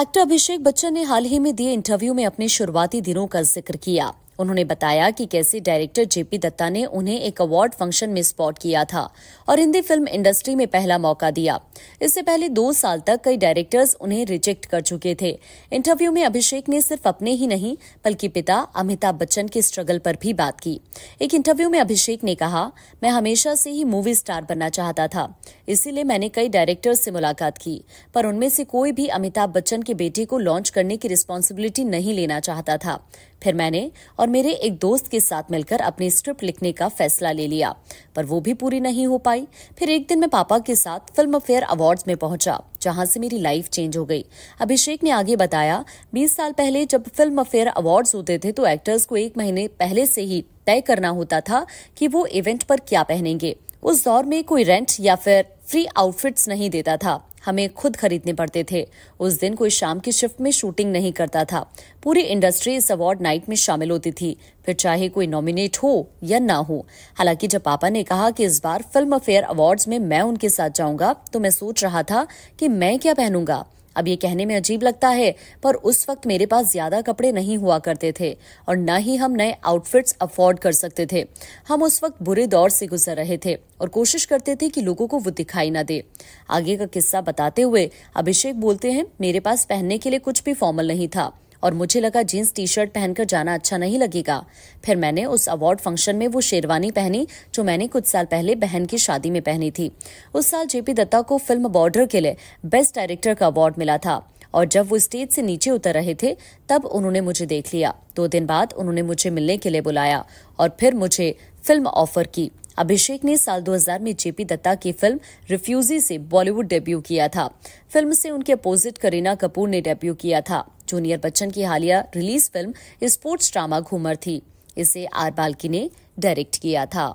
actor अभिषेक बच्चन ने हाल ही में दिए इंटरव्यू में अपने शुरुआती दिनों का जिक्र किया उन्होंने बताया कि कैसे डायरेक्टर जेपी दत्ता ने उन्हें एक अवार्ड फंक्शन में स्पॉट किया था और हिंदी फिल्म इंडस्ट्री में पहला मौका दिया इससे पहले दो साल तक कई डायरेक्टर्स उन्हें रिजेक्ट कर चुके थे इंटरव्यू में अभिषेक ने सिर्फ अपने ही नहीं बल्कि पिता अमिताभ बच्चन के स्ट्रगल पर भी बात की एक इंटरव्यू में अभिषेक ने कहा मैं हमेशा से ही मूवी स्टार बनना चाहता था इसीलिए मैंने कई डायरेक्टर्स से मुलाकात की पर उनमें से कोई भी अमिताभ बच्चन के बेटे को लॉन्च करने की रिस्पॉन्सिबिलिटी नहीं लेना चाहता था फिर मैंने और मेरे एक दोस्त के साथ मिलकर अपनी स्क्रिप्ट लिखने का फैसला ले लिया पर वो भी पूरी नहीं हो पाई फिर एक दिन मैं पापा के साथ फिल्म फेयर अवार्ड में पहुंचा जहां से मेरी लाइफ चेंज हो गई अभिषेक ने आगे बताया 20 साल पहले जब फिल्म फेयर अवार्ड होते थे तो एक्टर्स को एक महीने पहले से ही तय करना होता था कि वो इवेंट पर क्या पहनेंगे उस दौर में कोई रेंट या फिर फ्री आउटफिट्स नहीं देता था हमें खुद खरीदने पड़ते थे उस दिन कोई शाम की शिफ्ट में शूटिंग नहीं करता था पूरी इंडस्ट्री इस अवार्ड नाइट में शामिल होती थी फिर चाहे कोई नॉमिनेट हो या ना हो हालांकि जब पापा ने कहा कि इस बार फिल्म अफेयर अवार्ड्स में मैं उनके साथ जाऊंगा तो मैं सोच रहा था कि मैं क्या पहनूंगा अब ये कहने में अजीब लगता है पर उस वक्त मेरे पास ज्यादा कपड़े नहीं हुआ करते थे और न ही हम नए आउटफिट्स अफोर्ड कर सकते थे हम उस वक्त बुरे दौर से गुजर रहे थे और कोशिश करते थे कि लोगों को वो दिखाई ना दे आगे का किस्सा बताते हुए अभिषेक बोलते हैं मेरे पास पहनने के लिए कुछ भी फॉर्मल नहीं था और मुझे लगा जीन्स टी शर्ट पहनकर जाना अच्छा नहीं लगेगा फिर मैंने उस अवार्ड फंक्शन में वो शेरवानी पहनी जो मैंने कुछ साल पहले बहन की शादी में पहनी थी उस साल जेपी दत्ता को फिल्म बॉर्डर के लिए बेस्ट डायरेक्टर का अवार्ड मिला था और जब वो स्टेज से नीचे उतर रहे थे तब उन्होंने मुझे देख लिया दो दिन बाद उन्होंने मुझे मिलने के लिए बुलाया और फिर मुझे फिल्म ऑफर की अभिषेक ने साल 2000 में जेपी दत्ता की फिल्म रिफ्यूजी से बॉलीवुड डेब्यू किया था फिल्म से उनके अपोजिट करीना कपूर ने डेब्यू किया था जूनियर बच्चन की हालिया release film sports drama Ghoomar थी इसे आर बाल्की ने डायरेक्ट किया था